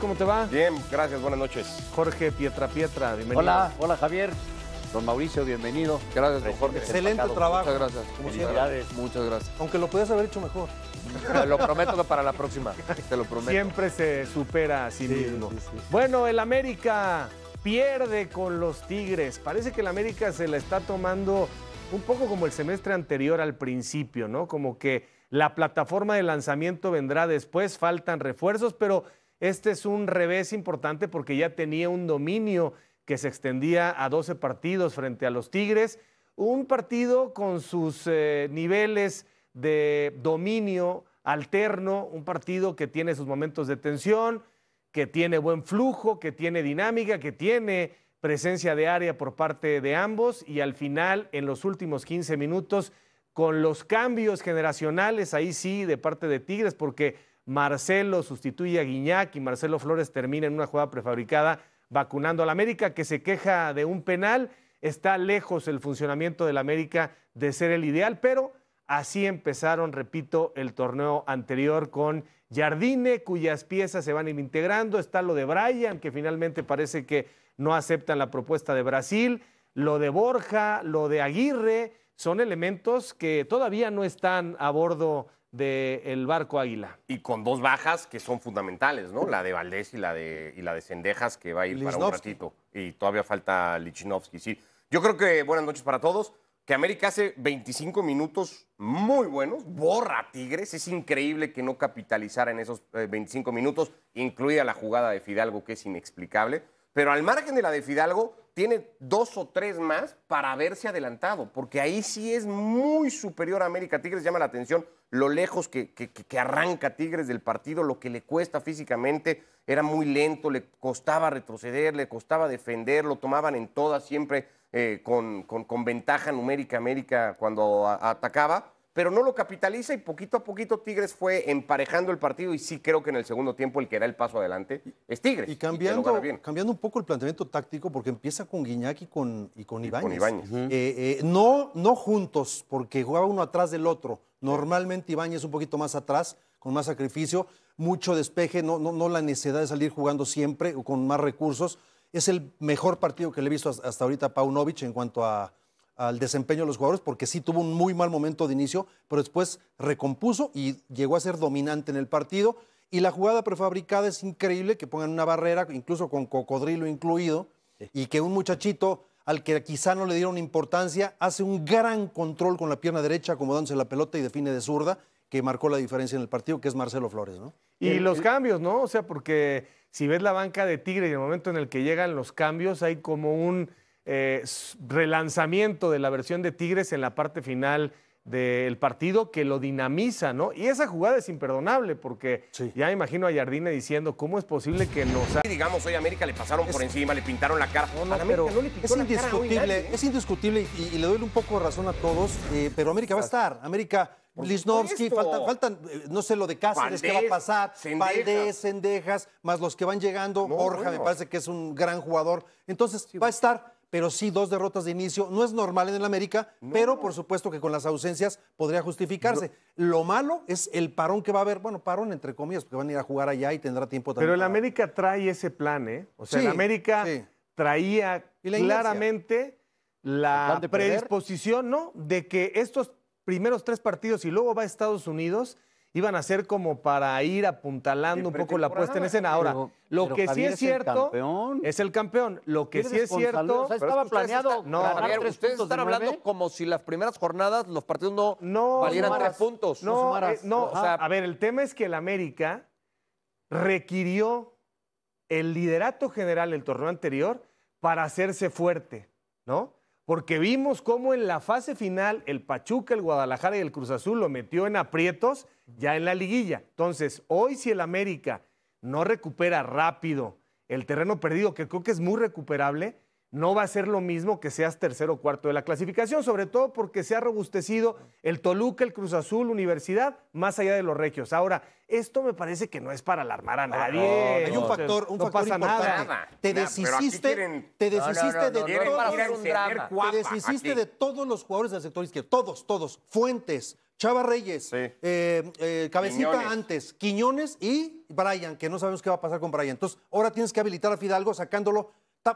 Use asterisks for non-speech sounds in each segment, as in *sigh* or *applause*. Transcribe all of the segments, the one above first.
¿Cómo te va? Bien, gracias, buenas noches. Jorge Pietra Pietra, bienvenido. Hola, hola Javier. Don Mauricio, bienvenido. Gracias, este, Jorge. Excelente trabajo. Muchas gracias. Felicidades. Muchas gracias. Aunque lo pudieras haber hecho mejor. lo prometo que para la próxima. Te lo prometo. Siempre se supera a sí, mismo. Bueno, el América pierde con los Tigres. Parece que el América se la está tomando un poco como el semestre anterior al principio, ¿no? Como que la plataforma de lanzamiento vendrá después, faltan refuerzos, pero este es un revés importante porque ya tenía un dominio que se extendía a 12 partidos frente a los Tigres. Un partido con sus eh, niveles de dominio alterno, un partido que tiene sus momentos de tensión, que tiene buen flujo, que tiene dinámica, que tiene presencia de área por parte de ambos y al final, en los últimos 15 minutos, con los cambios generacionales, ahí sí, de parte de Tigres, porque Marcelo sustituye a Guiñac y Marcelo Flores termina en una jugada prefabricada vacunando al América, que se queja de un penal. Está lejos el funcionamiento del América de ser el ideal, pero así empezaron, repito, el torneo anterior con Jardine, cuyas piezas se van ir integrando. Está lo de Brian, que finalmente parece que no aceptan la propuesta de Brasil. Lo de Borja, lo de Aguirre, son elementos que todavía no están a bordo del barco Águila. Y con dos bajas que son fundamentales, ¿no? La de Valdés y la de, y la de Sendejas, que va a ir para un ratito. Y todavía falta Lichinovsky, sí. Yo creo que buenas noches para todos. Que América hace 25 minutos muy buenos, borra Tigres. Es increíble que no capitalizara en esos 25 eh, minutos, incluida la jugada de Fidalgo, que es inexplicable. Pero al margen de la de Fidalgo, tiene dos o tres más para verse adelantado, porque ahí sí es muy superior a América Tigres, llama la atención lo lejos que, arranca Tigres del partido, lo que le cuesta físicamente, era muy lento, le costaba retroceder, le costaba defender, lo tomaban en todas siempre eh, con, con, ventaja numérica América cuando atacaba pero no lo capitaliza y poquito a poquito Tigres fue emparejando el partido y sí creo que en el segundo tiempo el que da el paso adelante es Tigres. Y cambiando, cambiando un poco el planteamiento táctico porque empieza con Guiñac y con, y con Ibáñez. Eh, eh, no, no juntos porque jugaba uno atrás del otro. Normalmente Ibáñez un poquito más atrás, con más sacrificio, mucho despeje, no, no, no la necesidad de salir jugando siempre o con más recursos. Es el mejor partido que le he visto hasta ahorita a Paunovic en cuanto a al desempeño de los jugadores, porque sí tuvo un muy mal momento de inicio, pero después recompuso y llegó a ser dominante en el partido. Y la jugada prefabricada es increíble, que pongan una barrera, incluso con cocodrilo incluido, y que un muchachito al que quizá no le dieron importancia, hace un gran control con la pierna derecha, acomodándose la pelota y define de zurda, que marcó la diferencia en el partido, que es Marcelo Flores, ¿no? Y los cambios, ¿no? O sea, porque si ves la banca de Tigre y el momento en el que llegan los cambios, hay como un eh, relanzamiento de la versión de Tigres en la parte final del partido que lo dinamiza, ¿no? Y esa jugada es imperdonable porque ya imagino a Yardine diciendo cómo es posible que nos ha... digamos hoy América le pasaron por encima, le pintaron la cara. No, no, pero es, indiscutible, ¿eh? es indiscutible, y, le doy un poco de razón a todos, eh, pero América va a estar, América Lisnowski, faltan, no sé lo de Cáceres, que va a pasar? Sendejas. Valdés, más los que van llegando. Borja me parece que es un gran jugador. Entonces, va a estar pero sí dos derrotas de inicio. No es normal en el América, pero por supuesto que con las ausencias podría justificarse. Lo malo es el parón que va a haber, bueno, parón entre comillas, porque van a ir a jugar allá y tendrá tiempo también. Pero el América trae ese plan, ¿eh? O sea, el América traía claramente la predisposición, ¿no? De que estos primeros tres partidos y luego va a Estados Unidos iban a ser como para ir apuntalando un poco la apuesta en escena. Ahora, lo que sí es cierto es el campeón. Lo que sí es cierto. O estaba planeado. no, ustedes están hablando como si las primeras jornadas los partidos no, valieran tres puntos. No, no, eh, a ver, el tema es que el América requirió el liderato general del torneo anterior para hacerse fuerte, ¿no? porque vimos cómo en la fase final el Pachuca, el Guadalajara y el Cruz Azul lo metió en aprietos ya en la liguilla. Entonces, hoy si el América no recupera rápido el terreno perdido, que creo que es muy recuperable, no va a ser lo mismo que seas tercero o cuarto de la clasificación, sobre todo porque se ha robustecido el Toluca, el Cruz Azul, Universidad, más allá de los regios. Ahora, esto me parece que no es para alarmar a nadie. hay un factor, no pasa Nada. Te deshiciste, te de todos, de todos los jugadores del sector izquierdo, todos, todos, Fuentes, Chava Reyes, eh, eh, Cabecita antes, Quiñones y Brian, que no sabemos qué va a pasar con Brian. Entonces, ahora tienes que habilitar a Fidalgo sacándolo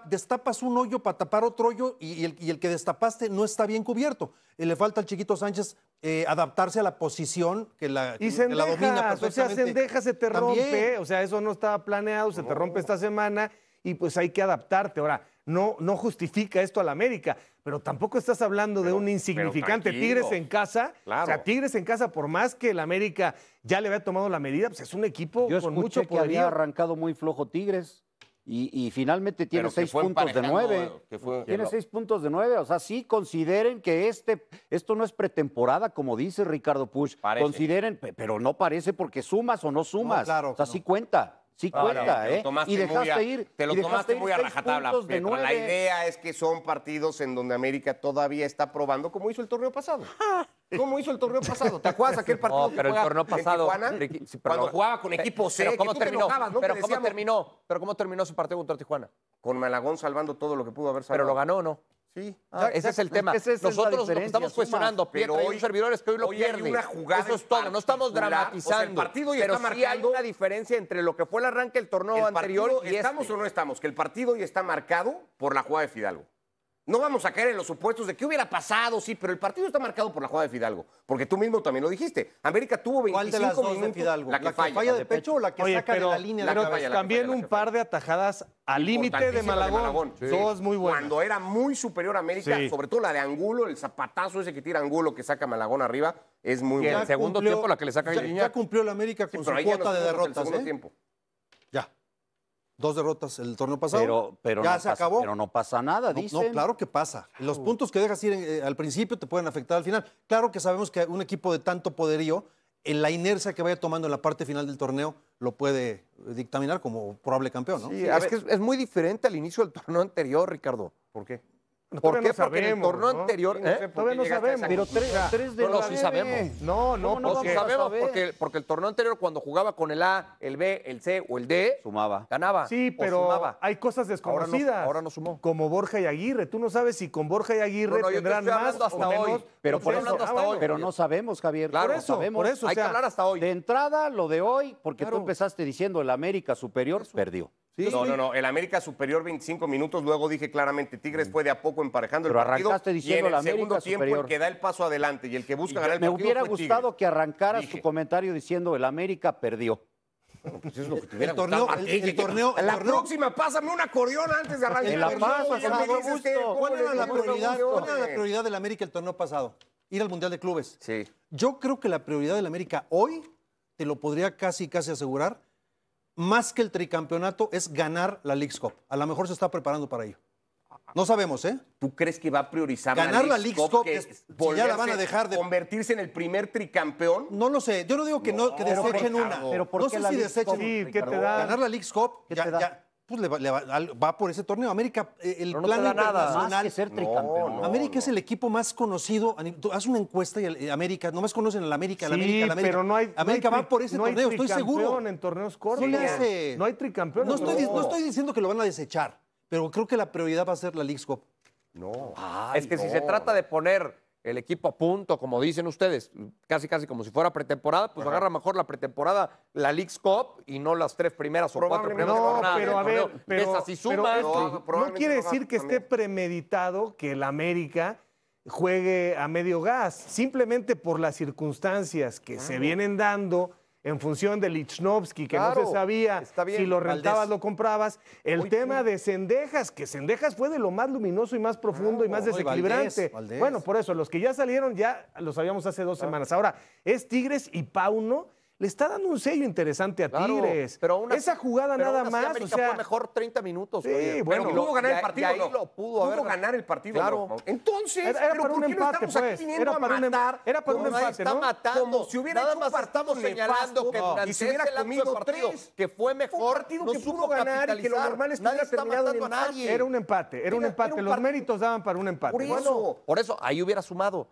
destapas un hoyo para tapar otro hoyo y, el, que destapaste no está bien cubierto. le falta al chiquito Sánchez eh, adaptarse a la posición que la, y la domina O sea, Sendeja se te rompe, o sea, eso no estaba planeado, se te rompe esta semana y pues hay que adaptarte. Ahora, no, no justifica esto a la América, pero tampoco estás hablando de un insignificante Tigres en casa. O sea, Tigres en casa, por más que el América ya le había tomado la medida, pues es un equipo con mucho que había arrancado muy flojo Tigres. Y, finalmente tiene seis puntos de nueve. Eh, tiene seis puntos de nueve. O sea, sí consideren que este, esto no es pretemporada, como dice Ricardo Push. Consideren, pero no parece porque sumas o no sumas. claro, o sea, sí cuenta. Sí cuenta, ¿eh? Y dejaste ir. Te lo tomaste muy a rajatabla. la idea es que son partidos en donde América todavía está probando, como hizo el torneo pasado. *laughs* ¿Cómo hizo el torneo pasado? ¿Te acuerdas aquel *laughs* partido? No, pero el torneo pasado. cuando jugaba con equipo C, ¿cómo terminó? Pero, ¿cómo terminó? ¿cómo terminó su partido contra Tijuana? Con Malagón salvando todo lo que pudo haber salvado. ¿Pero lo ganó o no? Sí. Ah, ese es el tema. Nosotros lo estamos cuestionando, pero hoy, servidores un que hoy lo pierden. pierde. Eso es todo. No estamos dramatizando. el partido y pero está sí marcando, hay una diferencia entre lo que fue el arranque del torneo anterior y este. ¿Estamos o no estamos? Que el partido ya está marcado por la jugada de Fidalgo no vamos a caer en los supuestos de qué hubiera pasado, sí, pero el partido está marcado por la jugada de Fidalgo, porque tú mismo también lo dijiste. América tuvo 25 ¿Cuál de de Fidalgo? La que, falla, de pecho, o la que saca de la línea de la también un par de atajadas al límite de Malagón, Todo es muy bueno. Cuando era muy superior América, sobre todo la de Angulo, el zapatazo ese que tira Angulo que saca Malagón arriba, es muy bueno. el segundo tiempo la que le saca ya, ya cumplió la América con su cuota de derrotas, ¿eh? tiempo. Dos derrotas el torneo pasado. Pero, ya no se pasa, acabó. Pero no pasa nada, dicen. No, claro que pasa. Los puntos que dejas ir eh, al principio te pueden afectar al final. Claro que sabemos que un equipo de tanto poderío, en la inercia que vaya tomando en la parte final del torneo, lo puede eh, dictaminar como probable campeón, ¿no? es que es muy diferente al inicio del torneo anterior, Ricardo. ¿Por qué? ¿Por qué? Porque en el torneo anterior. No ¿eh? todavía no sabemos. Pero tres, tres de no, no, sí e. sabemos. No, no, no sí sabemos porque, porque el torneo anterior, cuando jugaba con el A, el B, el C o el D, sumaba. Ganaba. Sí, pero hay cosas desconocidas. Ahora, no, sumó. Como Borja y Aguirre. Tú no sabes si con Borja y Aguirre tendrán más hasta hoy. Pero por eso, ah, Pero no sabemos, Javier. Claro, por eso, sabemos. hay que hablar hasta hoy. De entrada, lo de hoy, porque tú empezaste diciendo el América superior perdió no, no, no. El América superior 25 minutos. Luego dije claramente, Tigres fue de a poco emparejando Pero el partido. Arrancaste diciendo el América segundo tiempo el que da el paso adelante y el que busca ganar el me partido. Me hubiera gustado que arrancaras tu comentario diciendo el América perdió. Pues el, torneo, el, torneo, la próxima, pásame una acordeón antes de arrancar. La paso, ¿Cuál era la prioridad? ¿Cuál la prioridad del América el torneo pasado? Ir al mundial de clubes. Sí. Yo creo que la prioridad del América hoy te lo podría casi casi asegurar más que el tricampeonato es ganar la League Cup. A lo mejor se está preparando para ello. No sabemos, ¿eh? ¿Tú crees que va a priorizar ganar la League Cup? que ya la van a dejar de convertirse en el primer tricampeón. No lo sé. Yo no digo que no, desechen una. no sé la si desechen. Sí, ¿qué te da? Ganar la League Cup. Ya pues le va, va, por ese torneo. América, eh, el no plan te da nada más que ser tricampeón. América es el equipo más conocido. Haz una encuesta y eh, América, nomás conocen al América, al América, al América. Pero no hay, América va por ese torneo, estoy seguro. No hay en torneos cortos. hace... No hay tricampeón. No estoy, no estoy diciendo que lo van a desechar, pero creo que la prioridad va a ser la League's Cup. No. es que si se trata de poner el equipo a punto, como dicen ustedes, casi casi como si fuera pretemporada, pues agarra mejor la pretemporada, la League's Cup y no las tres primeras o cuatro primeras. No, pero a ver, pero, no, quiere decir que esté premeditado que el América juegue a medio gas, simplemente por las circunstancias que se vienen dando en función de Lichnowsky, que no se sabía si lo rentabas, lo comprabas. El tema de Cendejas, que Cendejas fue de lo más luminoso y más profundo y más desequilibrante. Bueno, por eso, los que ya salieron ya los sabíamos hace dos semanas. Ahora, es Tigres y Pauno le está dando un sello interesante a Tigres. Pero una, Esa jugada nada más. fue mejor 30 minutos. Sí, bueno, pero pudo ganar el partido. Y, no. lo pudo, ganar el partido. Claro. Entonces, era, para un em- empate, no Era para, matar, un, era para un empate. Está matando. Como si hubiera nada hecho un señalando que durante y si hubiera partido, que fue mejor. partido que pudo ganar y que lo normal es que terminado Era un empate, era un empate. Los méritos daban para un empate. Por eso, por eso ahí hubiera sumado.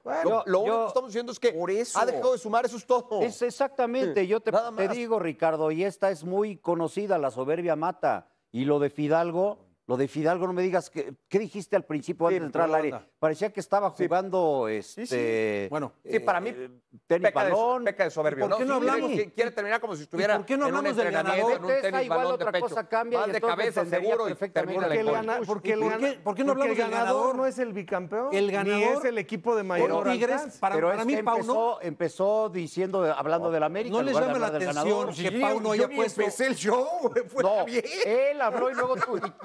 Lo único que estamos diciendo es que ha dejado de sumar, eso es todo. Es exactamente yo te digo, Ricardo, y esta es muy conocida, la soberbia mata. Y lo de Fidalgo, de Fidalgo, no me digas, que, ¿qué dijiste al principio antes de entrar al área? Parecía que estaba jugando, este... bueno, para mí, eh, peca, balón. De, peca de soberbio. ¿Por qué no, no hablamos? Quiere terminar como si estuviera ¿Por no hablamos del en un tenis igual balón otra de pecho. Cosa cambia de cabeza, seguro, perfectamente. ¿Por qué, no hablamos del ganador? no es el bicampeón, el ganador, ni es el equipo de mayor Tigres, para, pero para mí, empezó, empezó diciendo, hablando del América. No les llama la atención que Pauno haya puesto... el show, *laughs* bien. él habló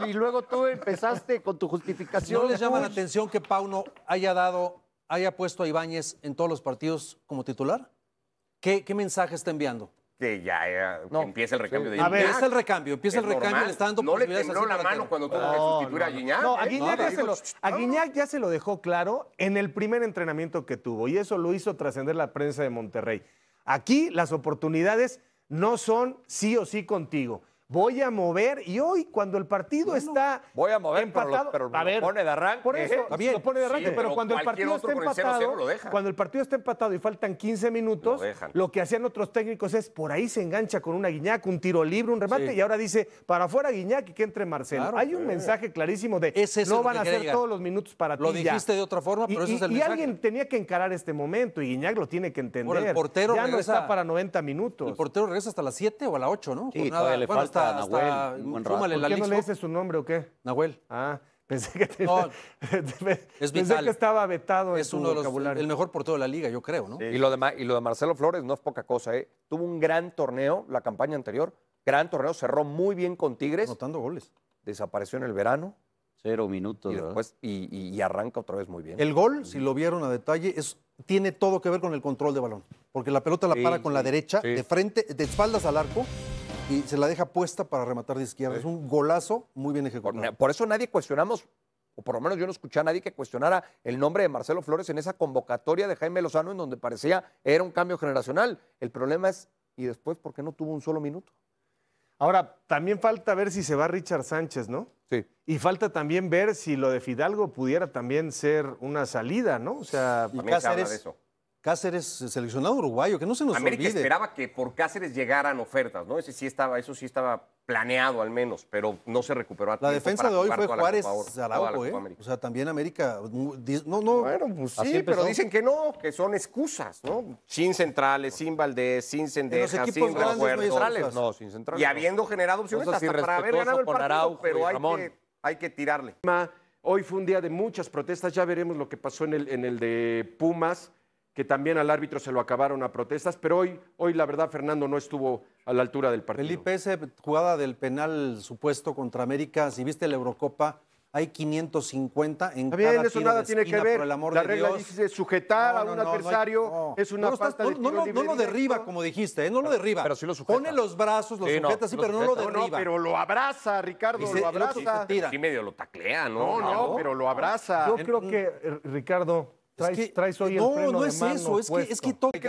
y luego tú empezaste con tu justificación. ¿No les llama la atención que Pauno haya dado, haya puesto a Ibáñez en todos los partidos como titular? ¿Qué, mensaje está enviando? Que ya, empieza el recambio de a ver, Empieza el recambio, empieza el recambio, está dando No le tembló la mano cuando tuvo que sustituir a Guiñac. No, ¿eh? a Guiñac, a Guiñac ya se lo dejó claro en el primer entrenamiento que tuvo, y eso lo hizo trascender la prensa de Monterrey. Aquí las oportunidades no son sí o sí contigo voy a mover. Y hoy, cuando el partido está. empatado, pero, pone de arranque. Por eso, pone de arranque, pero, cuando el partido está empatado. Cuando el partido está empatado y faltan 15 minutos, lo, que hacían otros técnicos es por ahí se engancha con una guiñac, un tiro libre, un remate, y ahora dice para afuera guiñac y que entre Marcelo. Hay un mensaje clarísimo de no van a hacer todos los minutos para ti. Lo dijiste de otra forma, pero y, es el mensaje. Y alguien tenía que encarar este momento y Guiñac lo tiene que entender. el portero ya no está para 90 minutos. El portero regresa hasta las 7 o a las 8, ¿no? nada le falta ¿Por qué no le dices su nombre o qué? Nahuel. Ah. Pensé que, *laughs* estaba vetado es uno de el mejor por toda la liga, yo creo, ¿no? Y, lo de, y lo de Marcelo Flores no es poca cosa, ¿eh? Tuvo un gran torneo la campaña anterior, gran torneo, cerró muy bien con Tigres. Notando goles. Desapareció en el verano. Cero minutos. Y, después, y, arranca otra vez muy bien. El gol, si lo vieron a detalle, es, tiene todo que ver con el control de balón. Porque la pelota la para con la derecha, de frente, de espaldas al arco, y se la deja puesta para rematar de izquierda. Es un golazo muy bien ejecutado. Por, eso nadie cuestionamos, o por lo menos yo no escuché a nadie que cuestionara el nombre de Marcelo Flores en esa convocatoria de Jaime Lozano en donde parecía era un cambio generacional. El problema es, ¿y después por qué no tuvo un solo minuto? Ahora, también falta ver si se va Richard Sánchez, ¿no? Sí. Y falta también ver si lo de Fidalgo pudiera también ser una salida, ¿no? O sea, y Cáceres, eso. Cáceres, seleccionado uruguayo, que no se nos América esperaba que por Cáceres llegaran ofertas, ¿no? Ese sí estaba, eso sí estaba planeado al menos, pero no se recuperó. A la defensa de hoy fue Juárez Araujo, ¿eh? O sea, también América. No, no. Bueno, pues sí, pero dicen que no, que son excusas, ¿no? Sin centrales, sin Valdés, sin Sendeja, sin jugadores. No, sin centrales. Y habiendo generado opciones hasta para haber ganado el Araujo, pero hay que, tirarle. Hoy fue un día de muchas protestas, ya veremos lo que pasó en el, en el de Pumas que también al árbitro se lo acabaron a protestas, pero hoy, hoy la verdad Fernando no estuvo a la altura del partido. Felipe, esa jugada del penal supuesto contra América, si viste la Eurocopa, hay 550 en cada eso nada tiene que ver. el amor la regla dice sujetar a un adversario es una falta no, lo derriba como dijiste, ¿eh? no lo derriba. Pero, lo sujeta. Pone los brazos, lo sujeta sí, pero no lo derriba. pero lo abraza, Ricardo, lo abraza. Sí medio lo taclea, No, no, pero lo abraza. Yo creo que eh, Ricardo Traes, hoy no, no es eso, es que,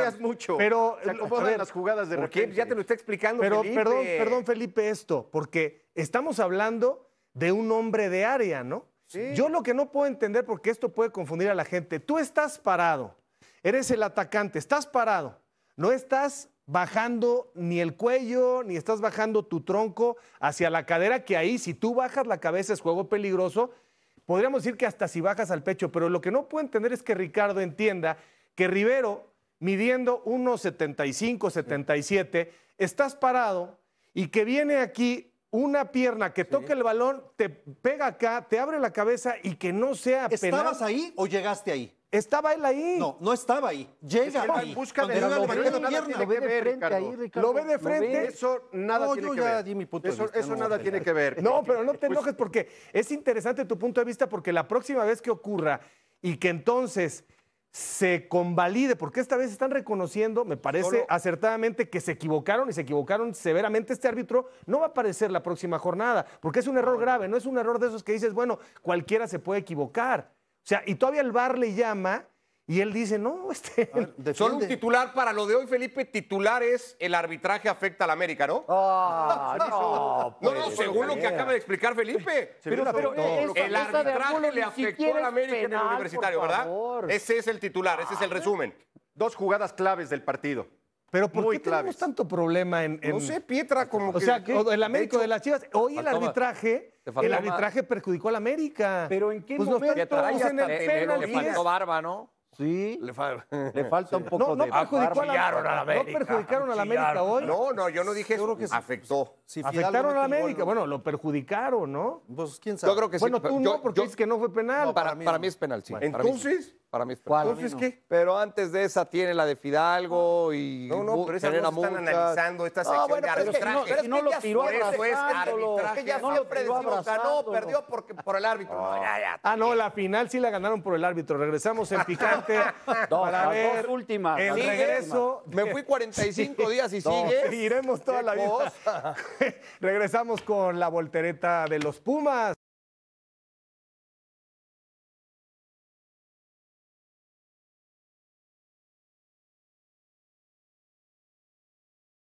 es mucho. Pero, las jugadas de Ya te lo está explicando, pero, Perdón, perdón, Felipe, esto, porque estamos hablando de un hombre de área, ¿no? Yo lo que no puedo entender, porque esto puede confundir a la gente, tú estás parado, eres el atacante, estás parado, no estás bajando ni el cuello, ni estás bajando tu tronco hacia la cadera, que ahí si tú bajas la cabeza es juego peligroso podríamos decir que hasta si bajas al pecho, pero lo que no puedo entender es que Ricardo entienda que Rivero, midiendo 1,75, 77, estás parado y que viene aquí una pierna que toca el balón, te pega acá, te abre la cabeza y que no sea ¿Estabas ahí o llegaste ahí? ¿Estaba él ahí? No, no estaba ahí. Llega. ahí. busca de lo, ve, de lo ve de frente ahí, Ricardo. Lo ve de frente. Eso nada tiene que ver. eso, nada tiene que ver. No, pero no te pues enojes porque es interesante tu punto de vista porque la próxima vez que ocurra y que entonces se convalide, porque esta vez están reconociendo, me parece acertadamente, que se equivocaron y se equivocaron severamente. Este árbitro no va a aparecer la próxima jornada, porque es un error grave, no es un error de esos que dices, bueno, cualquiera se puede equivocar. O sea, y todavía el bar le llama y él dice, no, *laughs* este... solo un titular para lo de hoy, Felipe, titular es el arbitraje afecta al América, ¿no? Ah, *laughs* no, no, pues, según lo que acaba de explicar Felipe. pero, el arbitraje le afectó al América en el universitario, ¿verdad? Ese es el titular, ese es el resumen. Dos jugadas claves del partido. Pero ¿por qué tenemos tanto problema en, No sé, Pietra, como o que... O sea, el América de, las Chivas. Hoy el arbitraje, el arbitraje perjudicó al América. Pero ¿en qué pues, momento? le, le faltó barba, ¿no? Sí. Le, *laughs* falta un poco no, no de perjudicaron a la, América. No perjudicaron a la América hoy. No, no, yo no dije Creo que afectó. Si afectaron a la América. Bueno, lo perjudicaron, ¿no? Pues quién sabe. Yo creo que sí. Bueno, tú no, porque dices que no fue penal. No, para, mí, para, mí, es penal, sí. Entonces, para mis ¿Cuál? Pero antes de esa tiene la de Fidalgo y No, no, pero esas no están analizando esta ah, sección bueno, de pero no, es que no lo tiró por eso ya no siempre decimos, ganó, perdió porque, por el árbitro. No, ya, ya. Ah, no, la final sí la ganaron por el árbitro. Regresamos en picante a *laughs* para ver dos últimas. regreso. Me fui 45 *laughs* días y sigue. Iremos toda la vida. *laughs* Regresamos con la voltereta de los Pumas.